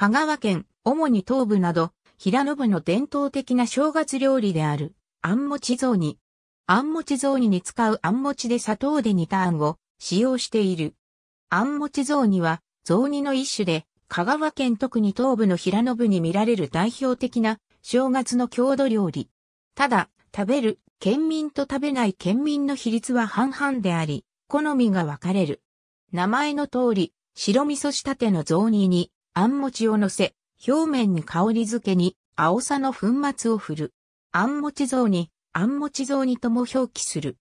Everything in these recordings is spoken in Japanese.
香川県、主に東部など、平野部の伝統的な正月料理である、あんもち雑煮。あんもち雑煮に使うあんもちで砂糖で煮たあんを使用している。あんもち雑煮は、雑煮の一種で、香川県特に東部の平野部に見られる代表的な正月の郷土料理。ただ、食べる県民と食べない県民の比率は半々であり、好みが分かれる。名前の通り、白味噌仕立ての雑煮に、あん餅を乗せ、表面に香り付けに、青さの粉末を振る。あん餅像に、あん餅像にとも表記する。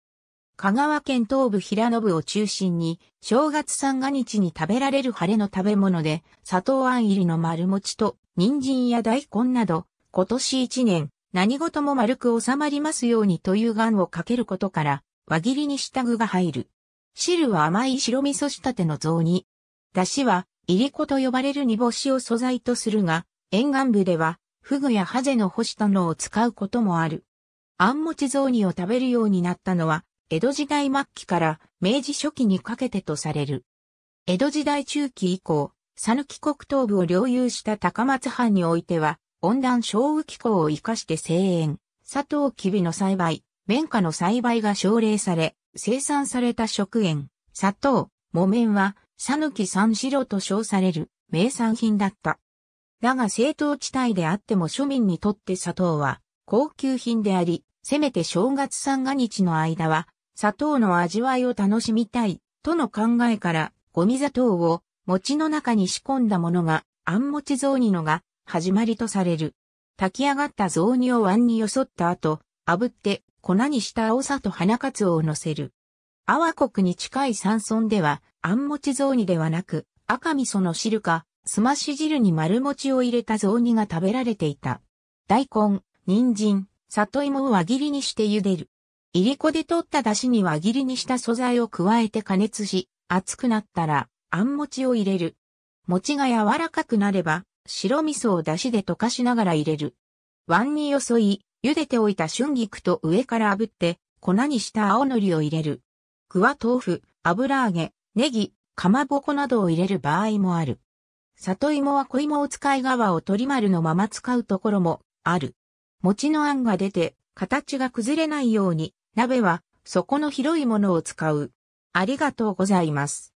香川県東部平野部を中心に、正月三が日に食べられる晴れの食べ物で、砂糖あん入りの丸餅と、人参や大根など、今年一年、何事も丸く収まりますようにという願をかけることから、輪切りにした具が入る。汁は甘い白味噌仕立ての像に。だしはイリコと呼ばれる煮干しを素材とするが、沿岸部では、フグやハゼの干したのを使うこともある。あんもち雑煮を食べるようになったのは、江戸時代末期から明治初期にかけてとされる。江戸時代中期以降、讃岐国東部を領有した高松藩においては、温暖小雨気候を生かして生園、砂糖キビの栽培、綿花の栽培が奨励され、生産された食塩、砂糖、木綿は讃岐三四郎と称される名産品だった。だが政党地帯であっても庶民にとって砂糖は高級品であり、せめて正月三が日の間は砂糖の味わいを楽しみたいとの考えからゴミ砂糖を餅の中に仕込んだものがあん餅雑煮のが始まりとされる。炊き上がった雑煮を碗によそった後、炙って粉にした青さと花かつを乗せる。阿波国に近い山村ではあんもち雑煮ではなく、赤味噌の汁か、すまし汁に丸餅を入れた雑煮が食べられていた。大根、人参、里芋を輪切りにして茹でる。いりこで取った出汁に輪切りにした素材を加えて加熱し、熱くなったら、あん餅を入れる。餅が柔らかくなれば、白味噌を出汁で溶かしながら入れる。碗によそい、茹でておいた春菊と上から炙って、粉にした青のりを入れる。具は豆腐、油揚げ、ネギ、かまぼこなどを入れる場合もある。里芋は小芋を使い側を取り丸のまま使うところもある。餅の餡が出て形が崩れないように鍋は底の広いものを使う。ありがとうございます。